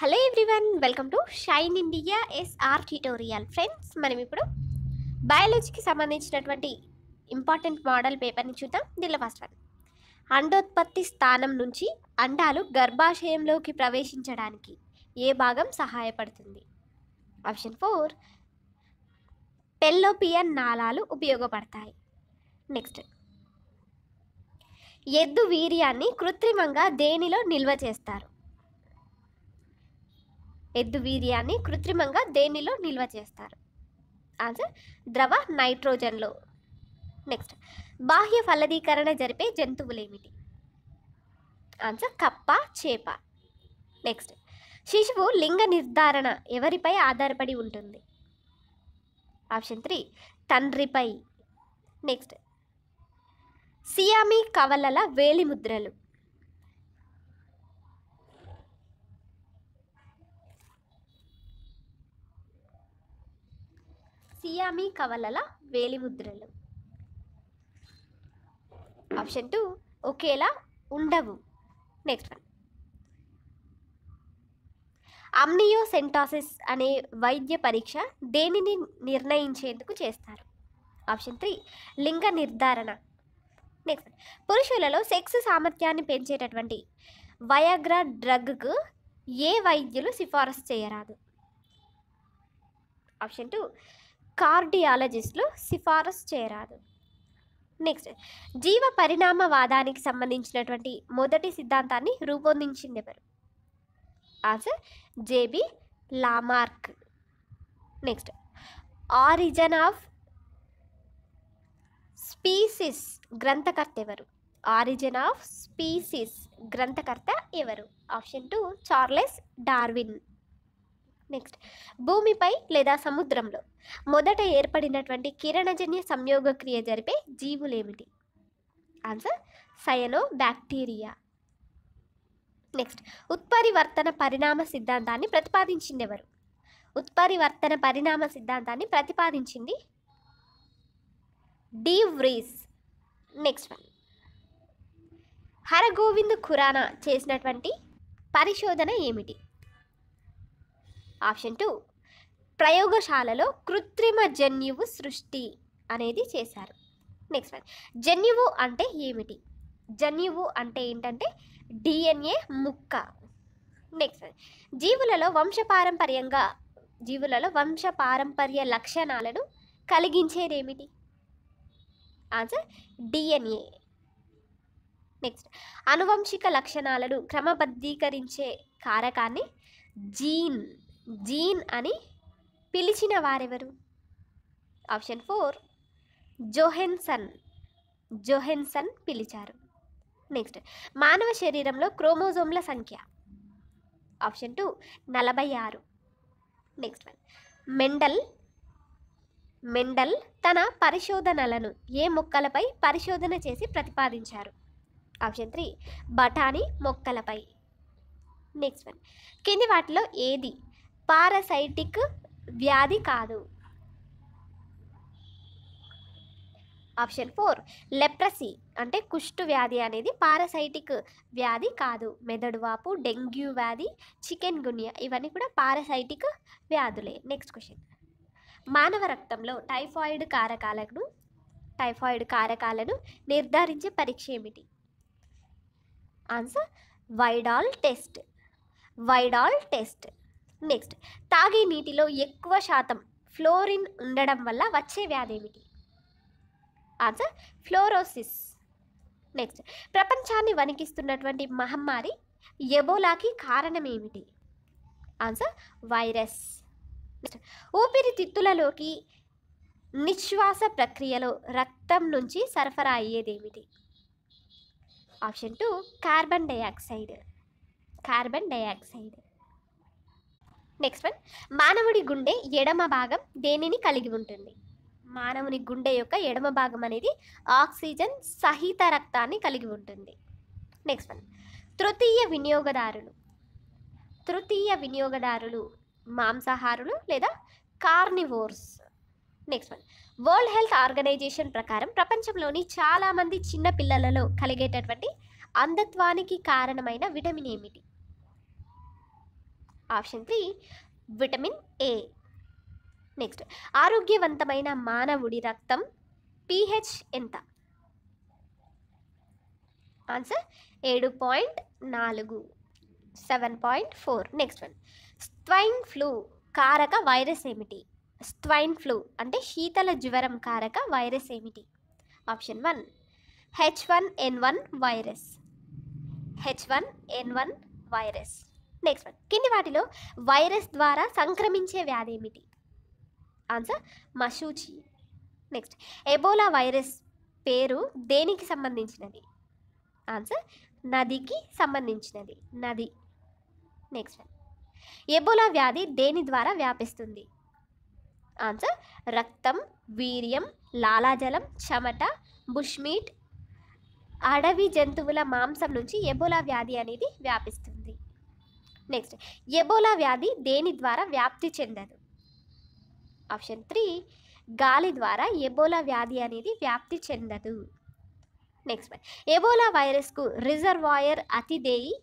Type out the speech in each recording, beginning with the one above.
hello everyone welcome to shine India SR tutorial friends మనం ఇప్పుడు బయాలజీకి సంబంధించినటువంటి ఇంపార్టెంట్ మోడల్ పేపర్ని చూద్దాం దీనిలో ఫస్ట్ వన్ అండోత్పత్తి స్థానం నుంచి అండాలు గర్భాశయంలోకి ప్రవేశించడానికి ఏ భాగం సహాయపడుతుంది ఆప్షన్ ఫోర్ పెల్లోపియన్ నాళాలు ఉపయోగపడతాయి నెక్స్ట్ ఎద్దు వీర్యాన్ని కృత్రిమంగా దేనిలో నిల్వ చేస్తారు ఎద్దు వీర్యాన్ని కృత్రిమంగా దేనిలో నిల్వ చేస్తారు ఆన్సర్ ద్రవ నైట్రోజన్లో నెక్స్ట్ బాహ్య ఫలదీకరణ జరిపే జంతువులేమిటి ఆన్సర్ కప్ప చేప నెక్స్ట్ శిశువు లింగ నిర్ధారణ ఎవరిపై ఆధారపడి ఉంటుంది ఆప్షన్ త్రీ తండ్రిపై నెక్స్ట్ సియామి కవలల వేలిముద్రలు సియామి కవలల వేలిముద్రలు ఆప్షన్ టూ ఒకేలా ఉండవు నెక్స్ట్ వన్ అమ్నియోసెంటాసిస్ అనే వైద్య పరీక్ష దేనిని నిర్ణయించేందుకు చేస్తారు ఆప్షన్ త్రీ లింగ నిర్ధారణ నెక్స్ట్ పురుషులలో సెక్స్ సామర్థ్యాన్ని పెంచేటటువంటి వయాగ్రా డ్రగ్కు ఏ వైద్యులు సిఫారసు చేయరాదు ఆప్షన్ టూ కార్డియాలజిస్టులు సిఫారసు చేయరాదు నెక్స్ట్ జీవ పరిణామవాదానికి సంబంధించినటువంటి మొదటి సిద్ధాంతాన్ని రూపొందించింది ఎవరు answer JB Lamarck next origin of species గ్రంథకర్త ఎవరు ఆరిజిన్ ఆఫ్ స్పీసిస్ గ్రంథకర్త ఎవరు option two Charles Darwin next భూమిపై లేదా సముద్రంలో మొదట ఏర్పడినటువంటి కిరణజన్య సంయోగ క్రియ జరిపే ఏమిటి ఆన్సర్ సయనో బ్యాక్టీరియా నెక్స్ట్ ఉత్పరివర్తన పరిణామ సిద్ధాంతాన్ని ప్రతిపాదించింది ఎవరు ఉత్పరివర్తన పరిణామ సిద్ధాంతాన్ని ప్రతిపాదించింది de Vries next one Hargobind Khorana చేసినటువంటి పరిశోధన ఏమిటి ఆప్షన్ టూ ప్రయోగశాలలో కృత్రిమ జన్యువు సృష్టి అనేది చేశారు నెక్స్ట్ వన్ జన్యువు అంటే ఏమిటి జన్యువు అంటే ఏంటంటే డిఎన్ఏ ముక్క నెక్స్ట్ వన్ జీవులలో వంశపారంపర్యంగా జీవులలో వంశపారంపర్య లక్షణాలను కలిగించేది ఏమిటి ఆన్సర్ డిఎన్ఏ నెక్స్ట్ అనువంశిక లక్షణాలను క్రమబద్ధీకరించే కారకాన్ని జీన్ జీన్ అని పిలిచిన వారెవరు ఆప్షన్ ఫోర్ జోహెన్సన్ జోహెన్సన్ పిలిచారు నెక్స్ట్ మానవ శరీరంలో క్రోమోజోమ్ల సంఖ్య ఆప్షన్ టూ నలభై ఆరు నెక్స్ట్ వన్ మెండల్ మెండల్ తన పరిశోధనలను ఏ మొక్కలపై పరిశోధన చేసి ప్రతిపాదించారు ఆప్షన్ త్రీ బఠానీ మొక్కలపై నెక్స్ట్ వన్ కింది వాటిలో ఏది పారసైటిక్ వ్యాధి కాదు ఆప్షన్ ఫోర్ లెప్రసీ అంటే కుష్టు వ్యాధి అనేది పారసైటిక్ వ్యాధి కాదు మెదడు వాపు డెంగ్యూ వ్యాధి చికెన్ గునియా ఇవన్నీ కూడా పారసైటిక్ వ్యాధులే నెక్స్ట్ క్వశ్చన్ మానవ రక్తంలో టైఫాయిడ్ కారకాలను టైఫాయిడ్ కారకాలను నిర్ధారించే పరీక్ష ఏమిటి answer Widal test Widal test next తాగే నీటిలో ఎక్కువ శాతం ఫ్లోరిన్ ఉండడం వల్ల వచ్చే వ్యాధి ఏమిటి ఆన్సర్ ఫ్లోరోసిస్ నెక్స్ట్ ప్రపంచాన్ని వణికిస్తున్నటువంటి మహమ్మారి ఎబోలాకి కారణం ఏమిటి ఆన్సర్ వైరస్ నెక్స్ట్ ఊపిరితిత్తులలోకి నిశ్వాస ప్రక్రియలో రక్తం నుంచి సరఫరా అయ్యేదేమిటి option two carbon dioxide carbon dioxide next one మానవుడి గుండె ఎడమ భాగం దేనిని కలిగి ఉంటుంది మానవుని గుండె యొక్క ఎడమ భాగం అనేది ఆక్సిజన్ సహిత రక్తాన్ని కలిగి ఉంటుంది నెక్స్ట్ వన్ తృతీయ వినియోగదారులు తృతీయ వినియోగదారులు మాంసాహారులు లేదా carnivores next one world health organization ప్రకారం ప్రపంచంలోని చాలామంది చిన్న పిల్లలలో కలిగేటటువంటి అంధత్వానికి కారణమైన విటమిన్ ఏమిటి option three vitamin A next ఆరోగ్యవంతమైన మానవుడి రక్తం పిహెచ్ ఎంత ఆన్సర్ ఏడు పాయింట్ నాలుగు seven point four next one swine flu కారక వైరస్ ఏమిటి స్ట్వైన్ ఫ్లూ అంటే శీతల జ్వరం కారక వైరస్ ఏమిటి option one H one N one virus H one N one virus next one కింది వాటిలో వైరస్ ద్వారా సంక్రమించే వ్యాధి ఏమిటి ఆన్సర్ మసూచి నెక్స్ట్ ఎబోలా వైరస్ పేరు దేనికి సంబంధించినది ఆన్సర్ నదికి సంబంధించినది నది నెక్స్ట్ వన్ ఎబోలా వ్యాధి దేని ద్వారా వ్యాపిస్తుంది ఆన్సర్ రక్తం వీర్యం లాలాజలం చెమట బుష్మీట్ అడవి జంతువుల మాంసం నుంచి ఎబోలా వ్యాధి అనేది వ్యాపిస్తుంది నెక్స్ట్ ఎబోలా వ్యాధి దేని ద్వారా వ్యాప్తి చెందదు ఆప్షన్ త్రీ గాలి ద్వారా ఎబోలా వ్యాధి అనేది వ్యాప్తి చెందదు నెక్స్ట్ ఎబోలా వైరస్కు రిజర్వాయర్ అతిదేయి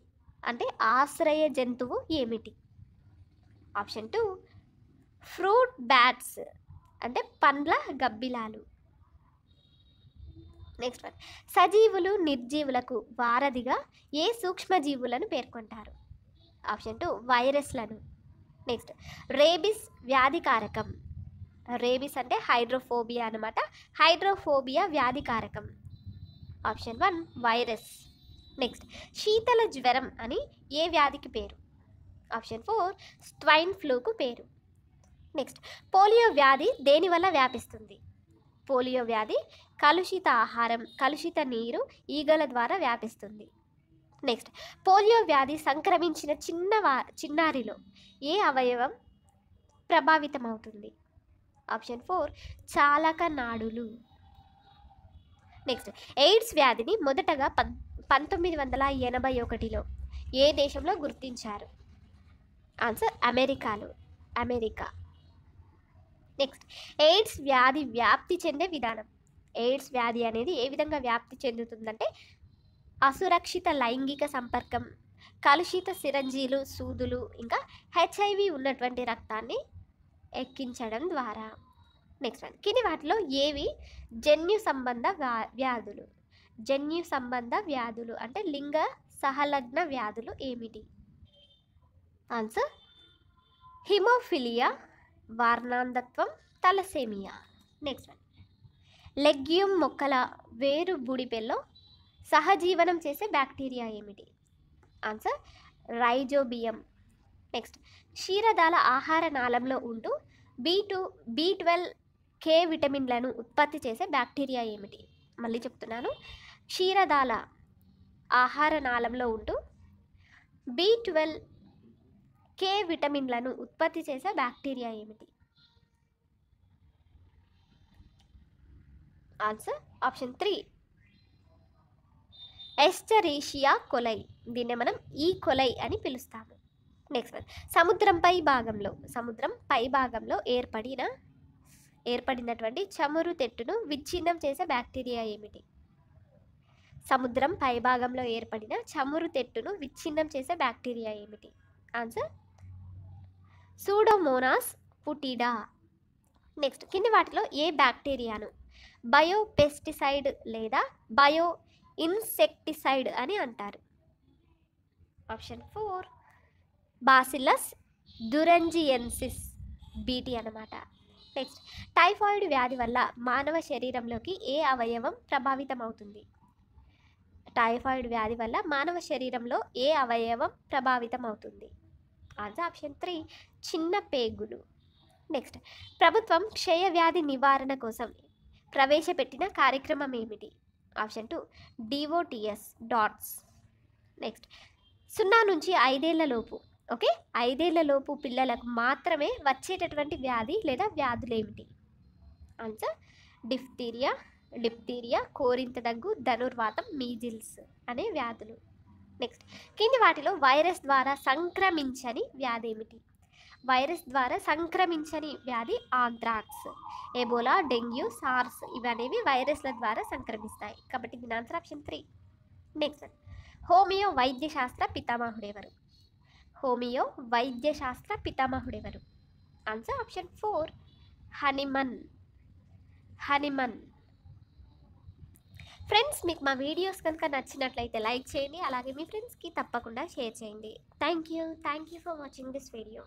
అంటే ఆశ్రయ జంతువు ఏమిటి ఆప్షన్ టూ ఫ్రూట్ బ్యాట్స్ అంటే పండ్ల గబ్బిలాలు నెక్స్ట్ వన్ సజీవులు నిర్జీవులకు వారధిగా ఏ సూక్ష్మజీవులను పేర్కొంటారు ఆప్షన్ టూ వైరస్లను నెక్స్ట్ రేబిస్ వ్యాధికారకం రేబిస్ అంటే హైడ్రోఫోబియా అనమాట హైడ్రోఫోబియా వ్యాధికారకం ఆప్షన్ వన్ వైరస్ నెక్స్ట్ శీతల జ్వరం అని ఏ వ్యాధికి పేరు ఆప్షన్ ఫోర్ స్ట్వైన్ ఫ్లూకు పేరు నెక్స్ట్ పోలియో వ్యాధి దేనివల్ల వ్యాపిస్తుంది పోలియో వ్యాధి కలుషిత ఆహారం కలుషిత నీరు ఈగల ద్వారా వ్యాపిస్తుంది నెక్స్ట్ పోలియో వ్యాధి సంక్రమించిన చిన్న చిన్నారిలో ఏ అవయవం ప్రభావితం అవుతుంది ఆప్షన్ ఫోర్ చాలక నాడులు నెక్స్ట్ ఎయిడ్స్ వ్యాధిని మొదటగా పన్ పంతొమ్మిది వందల ఎనభై ఒకటిలో ఏ దేశంలో గుర్తించారు ఆన్సర్ అమెరికాలో అమెరికా నెక్స్ట్ ఎయిడ్స్ వ్యాధి వ్యాప్తి చెందే విధానం ఎయిడ్స్ వ్యాధి అనేది ఏ విధంగా వ్యాప్తి చెందుతుందంటే అసురక్షిత లైంగిక సంపర్కం కలుషిత సిరంజీలు సూదులు ఇంకా హెచ్ఐవి ఉన్నటువంటి రక్తాన్ని ఎక్కించడం ద్వారా నెక్స్ట్ వన్ కింది వాటిలో ఏవి జన్యు సంబంధ వ్యాధులు జన్యు సంబంధ వ్యాధులు అంటే లింగ సహలగ్న వ్యాధులు ఏమిటి ఆన్సర్ హిమోఫిలియా వార్ణాంధత్వం తలసేమియా నెక్స్ట్ వన్ లెగ్యూమ్ మొక్కల వేరు బుడిపెల్లో సహజీవనం చేసే బ్యాక్టీరియా ఏమిటి ఆన్సర్ రైజోబియం నెక్స్ట్ క్షీరదాల ఆహార నాళంలో ఉంటూ B two B twelve K విటమిన్లను ఉత్పత్తి చేసే బ్యాక్టీరియా ఏమిటి మళ్ళీ చెప్తున్నాను క్షీరదాల ఆహార నాళంలో ఉంటూ బీ ట్వెల్వ్ కే విటమిన్లను ఉత్పత్తి చేసే బ్యాక్టీరియా ఏమిటి answer option three Escherichia coli దీన్ని మనం ఈ కొలై అని పిలుస్తాము నెక్స్ట్ వన్ పై భాగంలో సముద్రం పై భాగంలో ఏర్పడిన ఏర్పడినటువంటి చమురు తెట్టును విచ్ఛిన్నం చేసే బ్యాక్టీరియా ఏమిటి సముద్రం పై భాగంలో ఏర్పడిన చమురు తెట్టును విచ్ఛిన్నం చేసే బ్యాక్టీరియా ఏమిటి ఆన్సర్ సూడోమోనాస్ పుటిడా నెక్స్ట్ కింది వాటిలో ఏ బ్యాక్టీరియాను బయోపెస్టిసైడ్ లేదా బయో ఇన్సెక్టిసైడ్ అని అంటారు option four Bacillus thuringiensis BT అనమాట నెక్స్ట్ టైఫాయిడ్ వ్యాధి వల్ల మానవ శరీరంలోకి ఏ అవయవం ప్రభావితం అవుతుంది టైఫాయిడ్ వ్యాధి వల్ల మానవ శరీరంలో ఏ అవయవం ప్రభావితం అవుతుంది ఆన్సర్ ఆప్షన్ త్రీ చిన్న పేగులు నెక్స్ట్ ప్రభుత్వం క్షయ వ్యాధి నివారణ కోసం ప్రవేశపెట్టిన కార్యక్రమం ఏమిటి option two DOTS DOTS next సున్నా నుంచి ఐదేళ్లలోపు ఓకే ఐదేళ్లలోపు పిల్లలకు మాత్రమే వచ్చేటటువంటి వ్యాధి లేదా వ్యాధులు ఏమిటి ఆన్సర్ డిఫ్తీరియా డిప్తీరియా కోరింత దగ్గు ధనుర్వాతం మీజిల్స్ అనే వ్యాధులు నెక్స్ట్ కింది వాటిలో వైరస్ ద్వారా సంక్రమించని వ్యాధి ఏమిటి వైరస్ ద్వారా సంక్రమించని వ్యాధి ఆగ్రాక్స్ ఎబోలా డెంగ్యూ సార్స్ ఇవనేవి వైరస్ల ద్వారా సంక్రమిస్తాయి కాబట్టి దీని answer option three next homeo వైద్యశాస్త్ర పితామహుడెవరు హోమియో వైద్యశాస్త్ర పితామహుడెవరు answer option four Hahnemann Hahnemann friends మీకు మా వీడియోస్ కనుక నచ్చినట్లయితే లైక్ చేయండి అలాగే మీ ఫ్రెండ్స్కి తప్పకుండా షేర్ చేయండి thank you thank you for watching this video